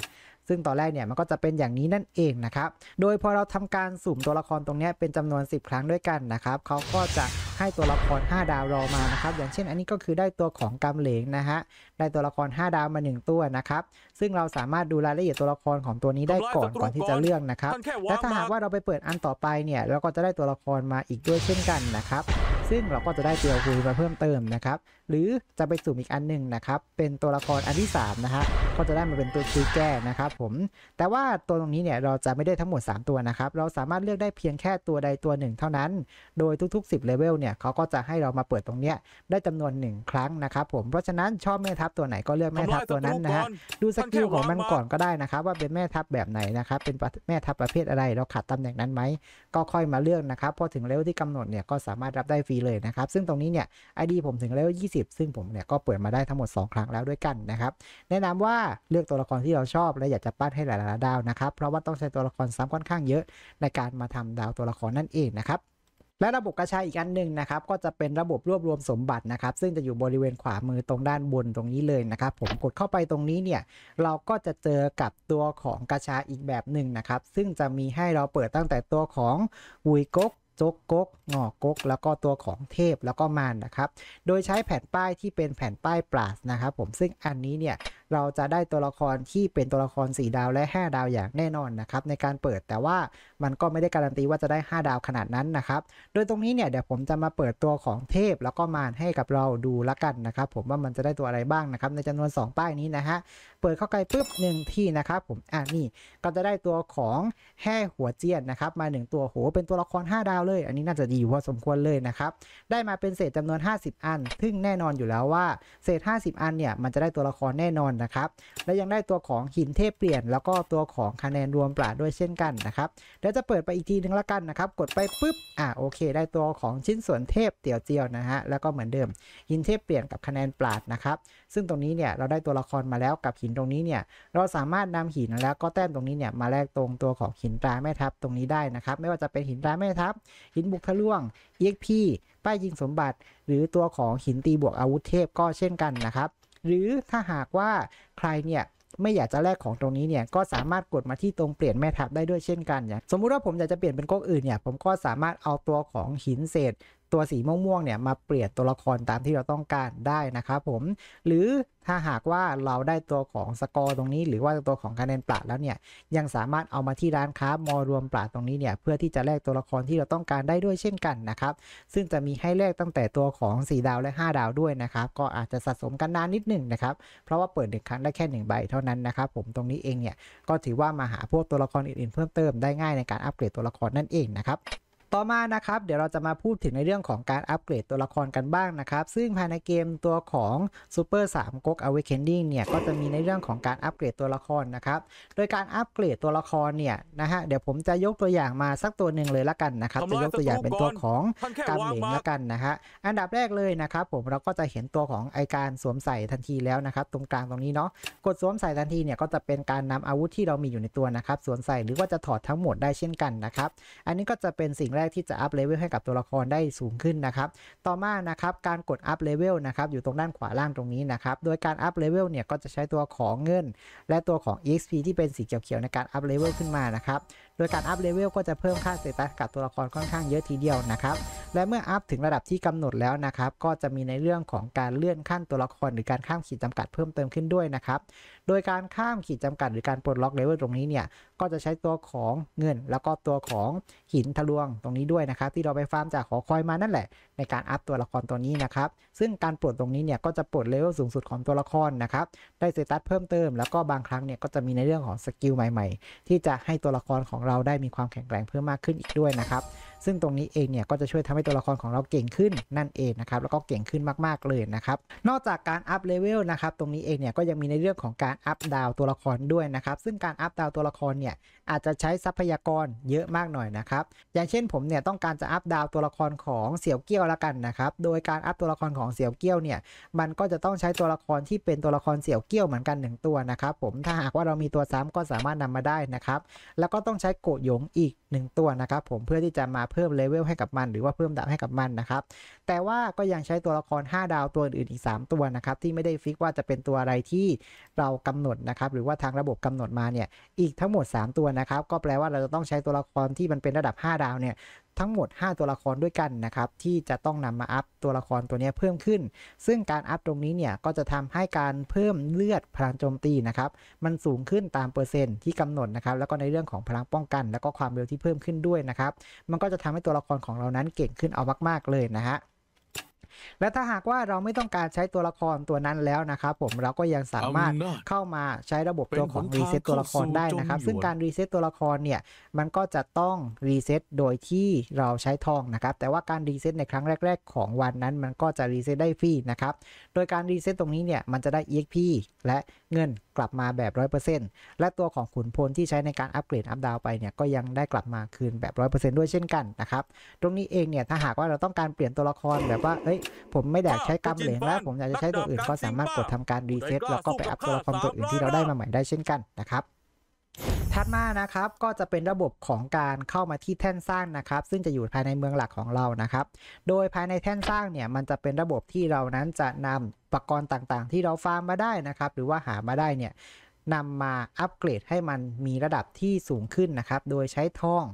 ซึ่งตอนแรกเนี่ยมันก็จะเป็นอย่างนี้นั่นเองนะครับ โดยพอเราทำการสุ่มตัวละครตรงนี้เป็นจำนวน 10 ครั้งด้วยกันนะครับ เขาก็จะให้ตัวละคร 5 ดาวรอมานะครับ อย่างเช่นอันนี้ก็คือได้ตัวของกำเหลงนะฮะ ได้ตัวละคร 5 ดาวมา 1 ตัวนะครับ ซึ่งเราสามารถดูรายละเอียดตัวละครของตัวนี้ได้ก่อนก่อนที่จะเลือกนะครับ และถ้าหากว่าเราไปเปิดอันต่อไปเนี่ยเราก็จะได้ตัวละครมาอีกด้วยเช่นกันนะครับซึ่งเราก็จะได้เตียวคุยมาเพิ่มเติมนะครับ หรือจะไปสุ่มอีกอันหนึ่งนะครับ เป็นตัวละครอันที่3นะฮะก็จะได้มาเป็นตัวคุยแก้นะครับผม แต่ว่าตัวตรงนี้เนี่ยเราจะไม่ได้ทั้งหมด 3 ตัวนะครับ เราสามารถเลือกได้เพียงแค่ตัวใดตัวหนึ่งเท่านั้น โดยทุกๆ 10เลเวลเนี่ยเขาก็จะให้เรามาเปิดตรงเนี้ยได้จำนวน 1 ครั้งนะครับผม เพราะฉะนั้นชอบแม่ทัพตัวไหนก็เลือกแม่ทัพตัวนั้นนะฮะ ดูสกิลของมันก่อนก็ได้นะครับ ว่าเป็นแม่ทัพแบบไหนนะครับ เป็นแม่ทัพประเภทอะไร เราขาดตำแหน่งนั้นไหมก็ค่อยมาเลือกนะครับพอถึงเลเวลที่กำหนดเนี่ยก็สามารถรับได้ฟรีีเลยนะครับซึ่งตรงนี้เนี่ย ID ผมถึงเลเวล20 ซึ่งผมเนี่ยก็เปิดมาได้ทั้งหมด 2 ครั้งแล้วด้วยกันนะครับแนะนำว่าเลือกตัวละครที่เราชอบ และอยากจะปั้นให้หลายๆดาวนะครับเพราะว่าต้องใช้ตัวละครซ้ำค่อนข้างเยอะในการมาทำดาวตัวละครนั่นเองนะครับและระบบกระชายอีกอันหนึ่งนะครับก็จะเป็นระบบรวบรวมสมบัตินะครับ ซึ่งจะอยู่บริเวณขวามือตรงด้านบนตรงนี้เลยนะครับผมกดเข้าไปตรงนี้เนี่ยเราก็จะเจอกับตัวของกระชายอีกแบบหนึ่งนะครับซึ่งจะมีให้เราเปิดตั้งแต่ตัวของวุยก๊กจกกกงอกก แล้วก็ตัวของเทพแล้วก็มารนนะครับโดยใช้แผ่นป้ายที่เป็นแผ่นป้ายปราสนะครับผมซึ่งอันนี้เนี่ยเราจะได้ตัวละครที่เป็นตัวละคร 4 ดาวและ 5 ดาวอย่างแน่นอนนะครับในการเปิดแต่ว่ามันก็ไม่ได้การันตีว่าจะได้ 5 ดาวขนาดนั้นนะครับโดยตรงนี้เนี่ยเดี๋ยวผมจะมาเปิดตัวของเทพแล้วก็มารให้กับเราดูละกันนะครับผมว่ามันจะได้ตัวอะไรบ้างนะครับในจำนวน 2 ป้ายนี้นะฮะเปิดเข้าไปปุ๊บ1ที่นะครับผมอ่านี่ก็จะได้ตัวของแห่หัวเจียนนะครับมา1ตัวโหเป็นตัวละคร5ดาวเลย อันนี้น่าจะดีพอสมควรเลยนะครับ ได้มาเป็นเศษจำนวน 50 อัน ซึ่งแน่นอนอยู่แล้วว่า เศษ 50 อันเนี่ย มันจะได้ตัวละครแน่นอนนะครับ และยังได้ตัวของหินเทพเปลี่ยน แล้วก็ตัวของคะแนนรวมปราด ด้วยเช่นกันนะครับเดี๋ยวจะเปิดไปอีกทีนึงละกันนะครับ กดไปปุ๊บ อ่าโอเค ได้ตัวของชิ้นส่วนเทพเตี่ยวเจียวนะฮะ แล้วก็เหมือนเดิมหินเทพเปลี่ยนกับคะแนนปราดนะครับ ซึ่งตรงนี้เนี่ยเราได้ตัวละครมาแล้วกับหินตรงนี้เนี่ย เราสามารถนำหินแล้วก็แต้มตรงนี้เนี่ยมาแลกตรงตัวของหินตราแม่ทัพตรงนี้ได้นะครับไม่ว่าจะเป็นหินตราแม่ทัพหินบุกทะลวงเอกพีป้ายยิงสมบัติ หรือตัวของหินตีบวกอาวุธเทพก็เช่นกันนะครับ หรือถ้าหากว่าใครเนี่ยไม่อยากจะแลกของตรงนี้เนี่ยก็สามารถกดมาที่ตรงเปลี่ยนแม่ทับได้ด้วยเช่นกันอย่างสมมุติว่าผมอยากจะเปลี่ยนเป็นก๊กอื่นเนี่ยผมก็สามารถเอาตัวของหินเศษตัวสีม่วงๆเนี่ยมาเปลี่ยนตัวละครตามที่เราต้องการได้นะครับผมหรือถ้าหากว่าเราได้ตัวของสกอร์ตรงนี้ หรือว่าตัวของคะแนนปราดแล้วเนี่ยยังสามารถเอามาที่ร้านค้ามอรวมปราดตรงนี้เนี่ยเพื่อที่จะแลกตัวละครที่เราต้องการได้ด้วยเช่นกันนะครับซึ่งจะมีให้แลกตั้งแต่ตัวของ4ดาวและ 5 ดาวด้วยนะครับก็อาจจะสะสมกันนานนิดหนึ่งนะครับเพราะว่าเปิดหนึ่งครั้งได้แค่1ใบเท่านั้นนะครับ ผมตรงนี้เองเนี่ยก็ถือว่ามาหาพวกตัวละครอื่นๆเพิ่มเติมได้ง่ายในการอัปเกรดตัวละครนั่นเองนะครับต่อมานะครับเดี๋ยวเราจะมาพูดถึงในเรื่องของการอัปเกรดตัวละครกันบ้างนะครับซึ่งภายในเกมตัวของ Super 3ก๊ก Awakening เนี่ยก็จะมีในเรื่องของการอัปเกรดตัวละครนะครับโดยการอัปเกรดตัวละครเนี่ยนะฮะเดี๋ยวผมจะยกตัวอย่างมาสักตัวหนึ่งเลยละกันนะครับจะยกตัวอย่างเป็นตัวของกำเหลงละกันนะฮะอันดับแรกเลยนะครับผมเราก็จะเห็นตัวของไอการสวมใส่ทันทีแล้วนะครับตรงกลางตรงนี้เนาะกดสวมใส่ทันทีเนี่ยก็จะเป็นการนำอาวุธที่เรามีอยู่ในตัวนะครับสวมใส่หรือว่าจะถอดทั้งหมดได้เช่นกันนะครับอันนี้ก็จะเป็นสิ่งแรกที่จะอัพเลเวลให้กับตัวละครได้สูงขึ้นนะครับ ต่อมานะครับการกดอัพเลเวลนะครับอยู่ตรงด้านขวาล่างตรงนี้นะครับ โดยการอัพเลเวลเนี่ยก็จะใช้ตัวของเงิน และตัวของ exp ที่เป็นสีเขียวๆ ในการอัพเลเวลขึ้นมานะครับโดยการอัพเลเวลก็จะเพิ่มค่าสเตตัสกับตัวละครค่อนข้างเยอะทีเดียวนะครับ และเมื่ออัพถึงระดับที่กำหนดแล้วนะครับก็จะมีในเรื่องของการเลื่อนขั้นตัวละครหรือการข้ามขีดจำกัด เพิ่มเติมขึ้นด้วยนะครับ โดยการข้ามขีดจำกัดหรือการปลดล็อกเลเวลตรงนี้เนี่ยก็จะใช้ตัวของเงินแล้วก็ตัวของหินทะลวงตรงนี้ด้วยนะครับที่เราไปฟาร์มจากขอคอยมานั่นแหละ ในการอัพตัวละครตัวนี้นะครับซึ่งการปลดตรงนี้เนี่ยก็จะปลดเลเวลสูงสุดของตัวละครนะครับได้สเตตัสเพิ่มเติมแล้วก็บางครั้งเนี่ยก็จะมีในเรื่องของสกิลใหม่ๆ ที่จะให้ตัวละครของเราได้มีความแข็งแกร่งเพิ่มมากขึ้นอีกด้วยนะครับซึ่งตรงนี้เองเนี่ยก็จะช่วยทำให้ตัวละครของเราเก่งขึ้นนั่นเองนะครับแล้วก็เก่งขึ้นมากๆเลยนะครับนอกจากการอัพเลเวลนะครับตรงนี้เองเนี่ยก็ยังมีในเรื่องของการอัพดาวตัวละครด้วยนะครับ ซึ่งการอัพดาวตัวละครเนี่ย อาจจะใช้ทรัพยากรเยอะมากหน่อยนะครับ อย่างเช่นผมเนี่ยต้องการจะอัพดาวตัวละครของเสี่ยวเกี้ยวละกันนะครับโดยการอัพตัวละครของเสี่ยวเกี้ยวเนี่ยมันก็จะต้องใช้ตัวละครที่เป็นตัวละครเสี่ยวเกี้ยวเหมือนกัน1ตัวนะครับผมถ้าหากว่าเรามีตัวซ้ำก็สามารถนำมาได้นะครับแล้วก็ต้องใช้โกดหยงอีก 1 ตัวนะครับผมเพื่อที่จะมาเพพิ่มเลเวลให้กับมัน หรือว่าเพิ่มดาบให้กับมันนะครับ แต่ว่าก็ยังใช้ตัวละคร 5 ดาวตัวอื่นอีก 3 ตัวนะครับ ที่ไม่ได้ฟิกว่าจะเป็นตัวอะไรที่เรากำหนดนะครับหรือว่าทางระบบกำหนดมาเนี่ยอีกทั้งหมด 3 ตัวนะครับ ก็แปลว่าเราจะต้องใช้ตัวละครที่มันเป็นระดับ 5 ดาวเนี่ยทั้งหมด 5 ตัวละครด้วยกันนะครับที่จะต้องนำมาอัพตัวละครตัวนี้เพิ่มขึ้น ซึ่งการอัพตรงนี้เนี่ยก็จะทำให้การเพิ่มเลือดพลังโจมตีนะครับมันสูงขึ้นตามเปอร์เซ็นต์ที่กำหนดนะครับแล้วก็ในเรื่องของพลังป้องกันแล้วก็ความเร็วที่เพิ่มขึ้นด้วยนะครับมันก็จะทำให้ตัวละครของเรานั้นเก่งขึ้นเอามากๆเลยนะฮะและถ้าหากว่าเราไม่ต้องการใช้ตัวละครตัวนั้นแล้วนะครับผมเราก็ยังสามารถเข้ามาใช้ระบบตัวของรีเซ็ตตัวละครได้นะครับซึ่งการรีเซ็ตตัวละครเนี่ยมันก็จะต้องรีเซ็ตโดยที่เราใช้ทองนะครับแต่ว่าการรีเซ็ตในครั้งแรก ๆ ของวันนั้น มันก็จะรีเซ็ตได้ฟรีนะครับโดยการรีเซ็ตตรงนี้เนี่ยมันจะได้ exp และเงินกลับมาแบบ 100%และตัวของขุนพลที่ใช้ในการอัปเกรดอัพดาวไปเนี่ยก็ยังได้กลับมาคืนแบบ100%ด้วยเช่นกันนะครับตรงนี้เองเนี่ยถ้าหากว่าเราต้องการเปลี่ยนตัวละครแบบว่าเอ้ยผมไม่ได้ใช้กำเหลืองแล้วผมอยากจะใช้ตัวอื่นก็สามารถกดทำการรีเซ็ตแล้วก็ไปอัพตัวละครตัวอื่นที่เราได้มาใหม่ได้เช่นกันนะครับ ถัดมานะครับก็จะเป็นระบบของการเข้ามาที่แท่นสร้างนะครับ ซึ่งจะอยู่ภายในเมืองหลักของเรานะครับ โดยภายในแท่นสร้างเนี่ยมันจะเป็นระบบที่เรานั้นจะนำปรกรณ์ต่างๆ ที่เราฟาร์มมาได้นะครับ หรือว่าหามาได้เนี่ยนำมาอัปเกรดให้มันมีระดับที่สูงขึ้นนะครับ โดยใช้ทอง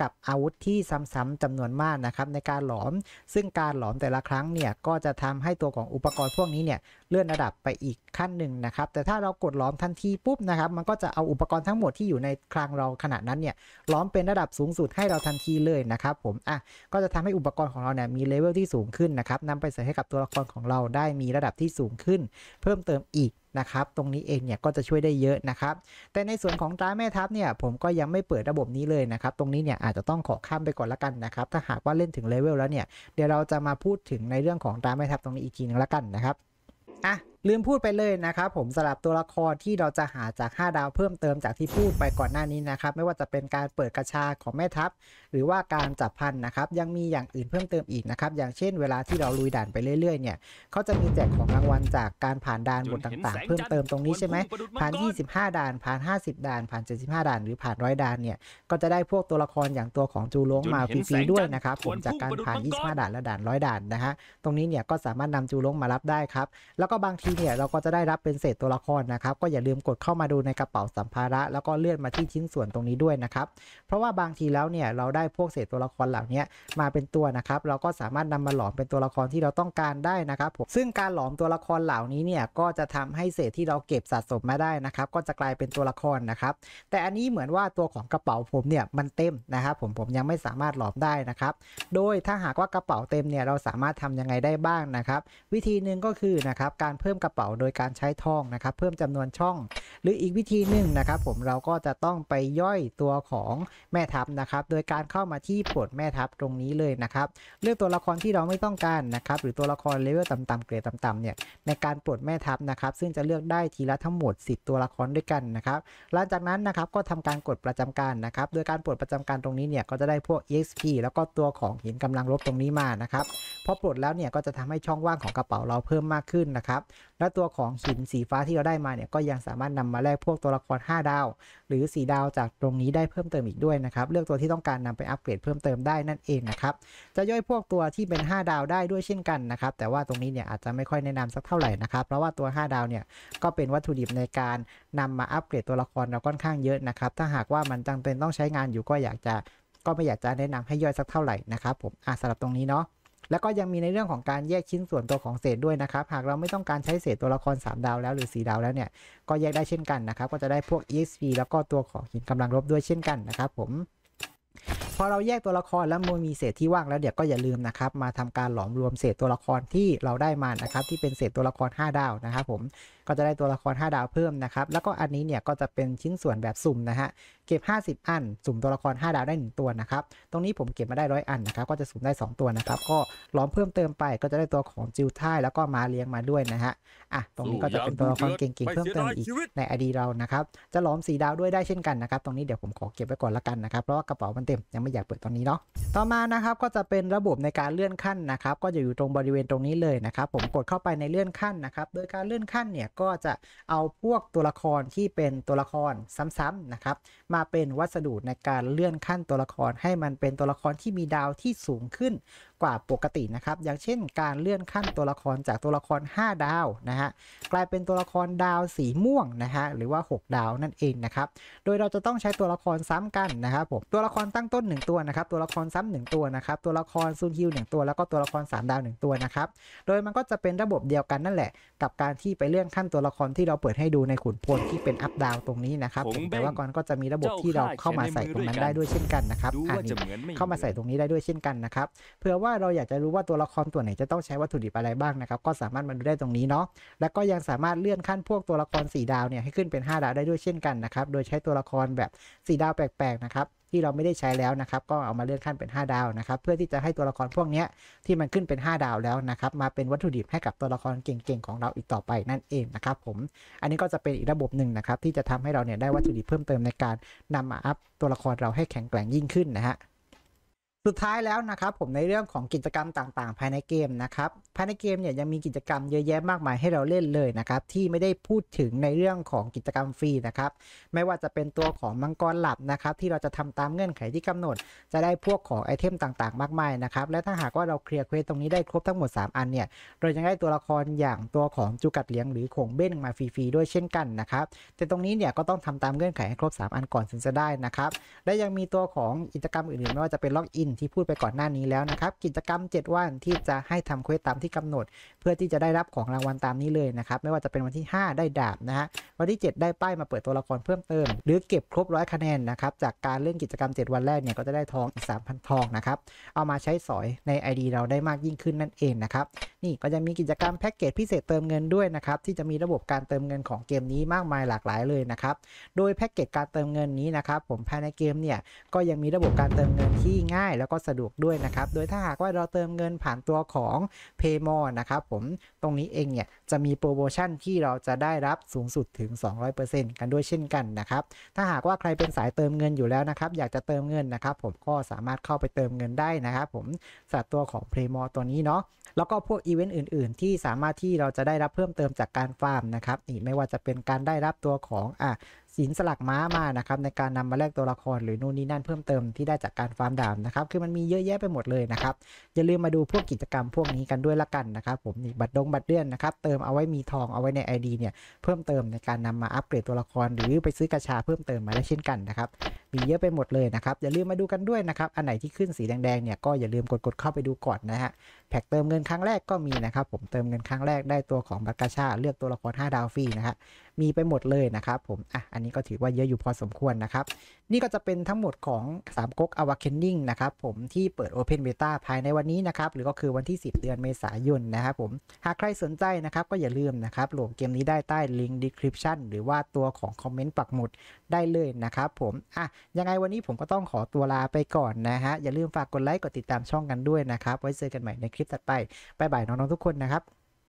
กับอาวุธที่ซ้ำๆจำนวนมากนะครับ ในการหลอม ซึ่งการหลอมแต่ละครั้งเนี่ย ก็จะทำให้ตัวของอุปกรณ์พวกนี้เนี่ยเลื่อนระดับไปอีกขั้นหนึ่งนะครับ แต่ถ้าเรากดล้อมทันทีปุ๊บนะครับ มันก็จะเอาอุปกรณ์ทั้งหมดที่อยู่ในคลังเราขณะนั้นเนี่ยล้อมเป็นระดับสูงสุดให้เราทันทีเลยนะครับผม อ่ะ ก็จะทำให้อุปกรณ์ของเราเนี่ยมีเลเวลที่สูงขึ้นนะครับนำไปใส่ให้กับตัวละครของเราได้มีระดับที่สูงขึ้นเพิ่มเติมอีกนะครับ ตรงนี้เองเนี่ยก็จะช่วยได้เยอะนะครับ แต่ในส่วนของตราแม่ทัพเนี่ย ผมก็ยังไม่เปิดระบบนี้เลยนะครับ ตรงนี้เนี่ยอาจจะต้องขอข้ามไปก่อนละกันนะครับ ถ้าหากว่าเล่นถึงเลเวลแล้วเนี่ยเดี๋ยวเราจะมาพูดถึงในเรื่องของตราแม่ทัพตรงนี้อีกทีนึงละกันนะครับ Ah. ลืมพูดไปเลยนะครับผมสำหรับตัวละครที่เราจะหาจาก5ดาวเพิ่มเติมจากที่พูดไปก่อนหน้านี้นะครับไม่ว่าจะเป็นการเปิดกระชาของแม่ทัพหรือว่าการจับพันนะครับยังมีอย่างอื่นเพิ่มเติมอีกนะครับอย่างเช่นเวลาที่เราลุยด่านไปเรื่อยๆเนี่ยเขาจะมีแจกของรางวัลจากการผ่านด่านบทต่างๆ เพิ่มเติมตรงนี้ใช่ไหมผ่าน 25 ด่านผ่าน 50 ด่านผ่าน 75 ด่านหรือผ่านร้อยด่านเนี่ยก็จะได้พวกตัวละครอย่างตัวของจูลงมาฟรีๆด้วยนะครับผมจากการผ่าน25 ด่านและด่านร้อยด่านนะฮะตรงนี้เนี่ยก็สามารถนำจูลงมารับได้ครับแล้วก็บางทีเนี่ยเราก็จะได้รับเป็นเศษตัวละครนะครับ ก็อย่าลืมกดเข้ามาดูในกระเป๋าสัมภาระ แล้วก็เลื่อนมาที่ชิ้นส่วนตรงนี้ด้วยนะครับเพราะว่าบางทีแล้วเนี่ยเราได้พวกเศษตัวละครเหล่านี้มาเป็นตัวนะครับเราก็สามารถนำมาหลอมเป็นตัวละครที่เราต้องการได้นะครับผมซึ่งการหลอมตัวละครเหล่านี้เนี่ยก็จะทำให้เศษที่เราเก็บสะสมมาได้นะครับก็จะกลายเป็นตัวละครนะครับแต่อันนี้เหมือนว่าตัวของกระเป๋าผมเนี่ยมันเต็มนะครับผมผมยังไม่สามารถหลอมได้นะครับ โดยถ้าหากว่ากระเป๋าเต็มเนี่ยเราสามารถทำยังไงได้บ้างนะครับ วิธีหนึ่งก็คือนะครับการเพิ่มกระเป๋าโดยการใช้ทองนะครับเพิ่มจำนวนช่องหรืออีกวิธีหนึ่งนะครับผมเราก็จะต้องไปย่อยตัวของแม่ทัพนะครับโดยการเข้ามาที่ปลดแม่ทัพตรงนี้เลยนะครับเลือกตัวละครที่เราไม่ต้องการนะครับ หรือตัวละครเลเวลต่ำๆเกรดต่ำๆเนี่ยในการปลดแม่ทัพนะครับ ซึ่งจะเลือกได้ทีละทั้งหมด 10 ตัวละครด้วยกันนะครับหลังจากนั้นนะครับก็ทำการกดประจำการนะครับ โดยการปลดประจำการตรงนี้เนี่ยก็จะได้พวก exp แล้วก็ตัวของหินกำลังลบตรงนี้มานะครับพอปลดแล้วเนี่ยก็จะทำให้ช่องว่างของกระเป๋าเราเพิ่มมากขึ้นนะครับและตัวของหินสีฟ้าที่เราได้มาเนี่ยก็ยังสามารถนำมาแลกพวกตัวละคร5ดาว หรือ4ดาวจากตรงนี้ได้เพิ่มเติมอีกด้วยนะครับเลือกตัวที่ต้องการนำไปอัปเกรดเพิ่มเติมได้นั่นเองนะครับจะย่อยพวกตัวที่เป็น5ดาวได้ด้วยเช่นกันนะครับแต่ว่าตรงนี้เนี่ยอาจจะไม่ค่อยแนะนำสักเท่าไหร่นะครับเพราะว่าตัว5ดาวเนี่ยก็เป็นวัตถุดิบในการนำมาอัปเกรดตัวละครเราค่อนข้างเยอะนะครับถ้าหากว่ามันจำเป็นต้องใช้งานอยู่ก็อยากจะก็ไม่อยากจะแนะนำให้ย่อยสักเท่าไหร่นะครับผมอ่ะสำหรับตรงนี้เนาะแล้วก็ยังมีในเรื่องของการแยกชิ้นส่วนตัวของเศษด้วยนะครับ หากเราไม่ต้องการใช้เศษตัวละคร 3 ดาวแล้วหรือ 4ดาวแล้วเนี่ย ก็แยกได้เช่นกันนะครับ ก็จะได้พวก exp แล้วก็ตัวของหินกำลังลบด้วยเช่นกันนะครับผม พอเราแยกตัวละครแล้วมันมีเศษที่ว่างแล้วเดี๋ยวก็อย่าลืมนะครับ มาทำการหลอมรวมเศษตัวละครที่เราได้มานะครับ ที่เป็นเศษตัวละคร5ดาวนะครับผมก็จะได้ตัวละคร 5 ดาวเพิ่มนะครับ แล้วก็อันนี้เนี่ยก็จะเป็นชิ้นส่วนแบบสุ่มนะฮะ เก็บ 50 อัน สุ่มตัวละคร 5 ดาวได้ 1 ตัวนะครับ ตรงนี้ผมเก็บมาได้ 100 อันนะครับ ก็จะสุ่มได้ 2 ตัวนะครับ ก็ล้อมเพิ่มเติมไป ก็จะได้ตัวของจิวท่ายแล้วก็มาเลี้ยงมาด้วยนะฮะ อ่ะ ตรงนี้ก็จะเป็นตัวละครเก่งๆ เพิ่มเติมอีก ในอดีตเรา นะครับ จะล้อมสีดาวด้วยได้เช่นกันนะครับ ตรงนี้เดี๋ยวผมขอเก็บไว้ก่อนละกันนะครับ เพราะว่ากระเป๋ามันเต็ม ยังไม่อยากเปิดตอนนี้เนาะต่อมานะครับก็จะเป็นระบบในการเลื่อนขั้นนะครับ ก็จะอยู่ตรงบริเวณตรงนี้เลยนะครับผมกดเข้าไปในเลื่อนขั้นนะครับโดยการเลื่อนขั้นเนี่ยก็จะเอาพวกตัวละครที่เป็นตัวละครซ้ำๆนะครับมาเป็นวัสดุในการเลื่อนขั้นตัวละคร ให้มันเป็นตัวละครที่มีดาวที่สูงขึ้นกว่าปกตินะครับอย่างเช่นการเลื่อนขั้นตัวละครจากตัวละคร 5 ดาวนะฮะกลายเป็นตัวละครดาวสีม่วงนะฮะหรือว่า 6 ดาวนั่นเองนะครับโดยเราจะต้องใช้ตัวละครซ้ำกันนะครับผมตัวละครตั้งต้น1ตัวนะครับตัวละครซ้ำ1ตัวนะครับตัวละครซูนฮิลหนึ่งตัว แล้วก็ตัวละคร3ดาว 1 ตัวนะครับโดยมันก็จะเป็นระบบเดียวกันนั่นแหละ กับการที่ไปเลื่อนขั้นนตัวละครที่เราเปิดให้ดูในขุนพลที่เป็นอัพดาวตรงนี้นะครับ แต่ว่าก่อนก็จะมีระบบที่เราเข้ามาใส่ตรงนั้นได้ด้วยเช่นกันนะครับอันนี้เข้ามาใส่ตรงนี้ได้ด้วยเช่นกันนะครับเพื่อว่าเราอยากจะรู้ว่าตัวละครตัวไหนจะต้องใช้วัตถุดิบอะไรบ้างนะครับ ก็สามารถมาดูได้ตรงนี้เนาะ แล้วก็ยังสามารถเลื่อนขั้นพวกตัวละคร4ดาวเนี่ยให้ขึ้นเป็น 5 ดาวได้ด้วยเช่นกันนะครับ โดยใช้ตัวละครแบบ4ดาวแปลกๆนะครับที่เราไม่ได้ใช้แล้วนะครับ ก็เอามาเลื่อนขั้นเป็น 5 ดาวนะครับเพื่อที่จะให้ตัวละครพวกนี้ที่มันขึ้นเป็น 5 ดาวแล้วนะครับมาเป็นวัตถุดิบให้กับตัวละครเก่งๆของเราอีกต่อไปนั่นเองนะครับผมอันนี้ก็จะเป็นอีกระบบหนึ่งนะครับที่จะทำให้เราเนี่ยได้วัตถุดิบเพิ่มเติมในการนำมาอัพตัวละครเราให้แข็งแกร่งยิ่งขึ้นนะฮะสุดท้ายแล้วนะครับผมในเรื่องของกิจกรรมต่างๆ ภายในเกมนะครับภายในเกมเนี่ยยังมีกิจกรรมเยอะแยะมากมายให้เราเล่นเลยนะครับที่ไม่ได้พูดถึงในเรื่องของกิจกรรมฟรีนะครับไม่ว่าจะเป็นตัวของมังกรหลับนะครับ ที่เราจะทำตามเงื่อนไขที่กำหนด จะได้พวกของไอเทมต่างๆมากมายนะครับและถ้าหากว่าเราเคลียร์เควสตรงนี้ได้ครบทั้งหมด 3 อันเนี่ยเราจะได้ตัวละครอย่างตัวของจุกัดเลี้ยงหรือของเบ้นมาฟรีๆด้วยเช่นกันนะครับแต่ตรงนี้เนี่ยก็ต้องทำตามเงื่อนไขให้ครบ 3 อันก่อนถึงจะได้นะครับและยังมีตัวของกิจกรรมอื่นๆไม่ว่าจะเป็นล็อกอินางที่พูดไปก่อนหน้านี้แล้วนะครับกิจกรรม 7 วันที่จะให้ทำเควสตามที่กำหนด เพื่อที่จะได้รับของรางวัลตามนี้เลยนะครับไม่ว่าจะเป็นวันที่ 5 ได้ดาบนะฮะวันที่7ได้ป้ายมาเปิดตัวละครเพิ่มเติม หรือเก็บครบร้อยคะแนนนะครับจากการเล่นกิจกรรม 7 วันแรกเนี่ยก็จะได้ทองอีก3,000ทองนะครับเอามาใช้สอยใน ID เราได้มากยิ่งขึ้นนั่นเองนะครับนี่ก็จะมีกิจกรรมแพ็กเกจพิเศษเติมเงินด้วยนะครับที่จะมีระบบการเติมเงินของเกมนี้มากมายหลากหลายเลยนะครับโดยแพ็กเกจการเติมเงินนี้นะครับผมภายในเกมเนี่ยก็ยังมีระบบการเติมเงินที่ง่ายแล้วก็สะดวกด้วยนะครับ โดยถ้าหากว่าเราเติมเงินผ่านตัวของ Paymore นะครับผมตรงนี้เองเนี่ยจะมีโปรโมชั่นที่เราจะได้รับสูงสุดถึง 200%กันด้วยเช่นกันนะครับ ถ้าหากว่าใครเป็นสายเติมเงินอยู่แล้วนะครับ อยากจะเติมเงินนะครับผมก็สามารถเข้าไปเติมเงินได้นะครับ ผมสัตวัตัวของ Paymore ตัวนี้เนาะ แล้วก็พวกอีเวนต์อื่นๆ ที่สามารถที่เราจะได้รับเพิ่มเติมจากการฟาร์มนะครับนี่ไม่ว่าจะเป็นการได้รับตัวของอ่ะสินสลักม้ามานะครับในการนำมาแลกตัวละครหรือนู่นนี่นั่นเพิ่มเติมที่ได้จากการฟาร์มดาวนะครับคือมันมีเยอะแยะไปหมดเลยนะครับอย่าลืมมาดูพวกกิจกรรมพวกนี้กันด้วยละกันนะครับ ผมนี่บัตรดงบัตรเดือนนะครับ เติมเอาไว้มีทองเอาไว้ใน ID เนี่ย เพิ่มเติมในการนำมาอัปเกรดตัวละครหรือไปซื้อกระชาเพิ่มเติมมาได้เช่นกันนะครับมีเยอะไปหมดเลยนะครับอย่าลืมมาดูกันด้วยนะครับอันไหนที่ขึ้นสีแดงๆเนี่ยก็อย่าลืมกดๆเข้าไปดูก่อนนะฮะแพ็กเติมเงินครั้งแรกก็มีนะครับผมเติมเงินครั้งแรกได้ตัวของบัตรกาชาเลือกตัวละคร 5 ดาวฟรีนะฮะมีไปหมดเลยนะครับผม อ่ะ อันนี้ก็ถือว่าเยอะอยู่พอสมควรนะครับ นี่ก็จะเป็นทั้งหมดของ3ก๊ก a w a k e n i n g นะครับผมที่เปิด Open Beta ภายในวันนี้นะครับ หรือก็คือวันที่ 10 เดือนเมษายนนะครับผม หากใครสนใจนะครับก็อย่าลืมนะครับโหลดเกมนี้ได้ใต้ลิงก์ดีคริปชันหรือว่าตัวของคอมเมนต์ปักหมุดได้เลยนะครับผม อ่ะ ยังไงวันนี้ผมก็ต้องขอตัวลาไปก่อนนะฮะอย่าลืมฝากกดไลค์กดติดตามช่องกันด้วยนะครับไว้เจอกันใหม่ในคลิปถัดไปบายบายน้องๆทุกคนนะครับ